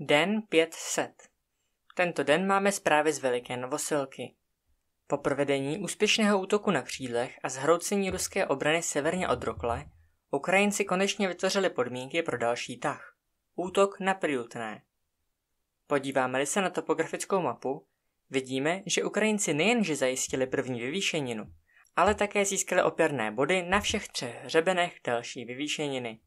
Den 500. Tento den máme zprávy z Veliké Novosilky. Po provedení úspěšného útoku na křídlech a zhroucení ruské obrany severně od Rokle, Ukrajinci konečně vytvořili podmínky pro další tah. Útok na Priutné. Podíváme-li se na topografickou mapu, vidíme, že Ukrajinci nejenže zajistili první vyvýšeninu, ale také získali opěrné body na všech třech hřebenech další vyvýšeniny.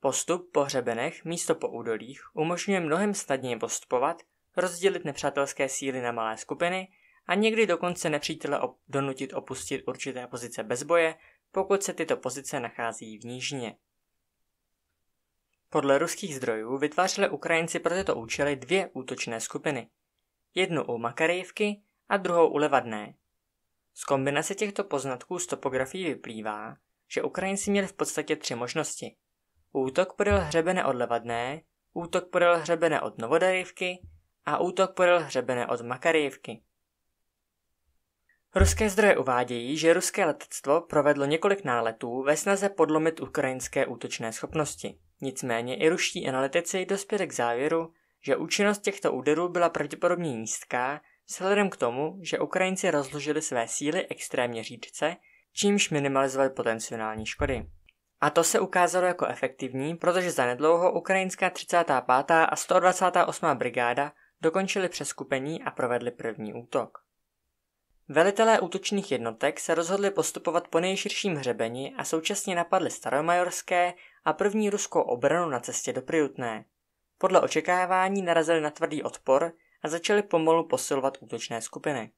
Postup po hřebenech místo po údolích umožňuje mnohem snadněji postupovat, rozdělit nepřátelské síly na malé skupiny a někdy dokonce nepřítele op- donutit opustit určité pozice bez boje, pokud se tyto pozice nachází v nížně. Podle ruských zdrojů vytvářeli Ukrajinci pro tyto účely dvě útočné skupiny. Jednu u Makarejevky a druhou u Levadné. Z kombinace těchto poznatků z topografií vyplývá, že Ukrajinci měli v podstatě tři možnosti útok podél hřebene od Levadné, útok podél hřebene od Novodarivky a útok podél hřebene od Makarivky. Ruské zdroje uvádějí, že ruské letectvo provedlo několik náletů ve snaze podlomit ukrajinské útočné schopnosti. Nicméně i ruští analytici dospěli k závěru, že účinnost těchto úderů byla pravděpodobně nízká, vzhledem k tomu, že Ukrajinci rozložili své síly extrémně řídce, čímž minimalizovali potenciální škody. A to se ukázalo jako efektivní, protože zanedlouho ukrajinská 35. a 128. brigáda dokončili přeskupení a provedli první útok. Velitelé útočných jednotek se rozhodli postupovat po nejširším hřebeni a současně napadli staromajorské a první ruskou obranu na cestě do Prijutné. Podle očekávání narazili na tvrdý odpor a začali pomalu posilovat útočné skupiny.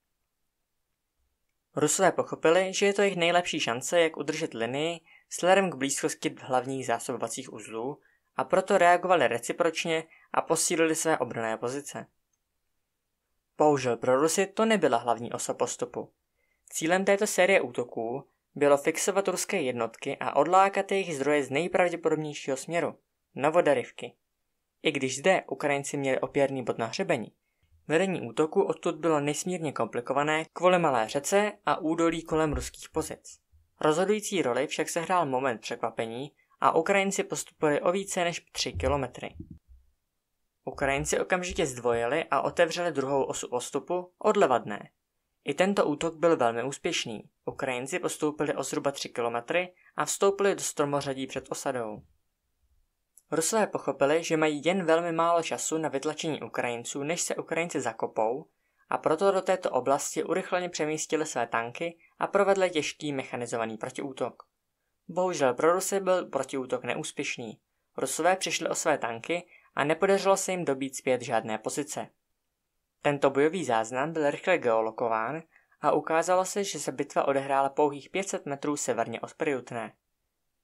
Rusové pochopili, že je to jejich nejlepší šance, jak udržet linii vzhledem k blízkosti hlavních zásobovacích uzlů a proto reagovali recipročně a posílili své obrané pozice. Bohužel pro Rusy to nebyla hlavní osa postupu. Cílem této série útoků bylo fixovat ruské jednotky a odlákat jejich zdroje z nejpravděpodobnějšího směru – novodarivky. I když zde Ukrajinci měli opěrný bod na hřebení, vedení útoku odtud bylo nesmírně komplikované kvůli malé řece a údolí kolem ruských pozic. Rozhodující roli však sehrál moment překvapení a Ukrajinci postupili o více než 3 kilometry. Ukrajinci okamžitě zdvojili a otevřeli druhou osu postupu odleva dne. I tento útok byl velmi úspěšný. Ukrajinci postoupili o zhruba 3 kilometry a vstoupili do stromořadí před osadou. Rusové pochopili, že mají jen velmi málo času na vytlačení Ukrajinců, než se Ukrajinci zakopou, a proto do této oblasti urychleně přemístili své tanky a provedla těžký mechanizovaný protiútok. Bohužel pro Rusy byl protiútok neúspěšný. Rusové přišli o své tanky a nepodařilo se jim dobít zpět žádné pozice. Tento bojový záznam byl rychle geolokován a ukázalo se, že se bitva odehrála pouhých 500 metrů severně od Priutné.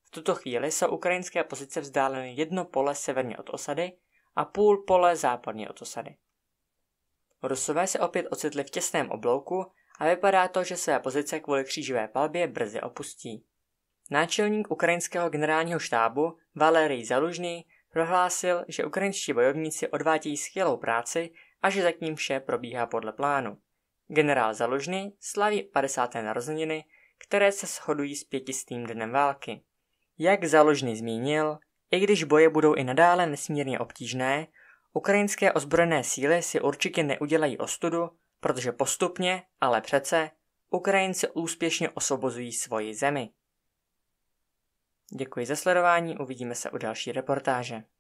V tuto chvíli jsou ukrajinské pozice vzdáleny jedno pole severně od osady a půl pole západně od osady. Rusové se opět ocitli v těsném oblouku a vypadá to, že své pozice kvůli křížové palbě brzy opustí. Náčelník ukrajinského generálního štábu Valerij Zalužný prohlásil, že ukrajinští bojovníci odvádějí skvělou práci a že zatím vše probíhá podle plánu. Generál Zalužný slaví 50. narozeniny, které se shodují s pětistým dnem války. Jak Zalužný zmínil, i když boje budou i nadále nesmírně obtížné, ukrajinské ozbrojené síly si určitě neudělají ostudu protože postupně, ale přece, Ukrajinci úspěšně osvobozují svoji zemi. Děkuji za sledování, uvidíme se u další reportáže.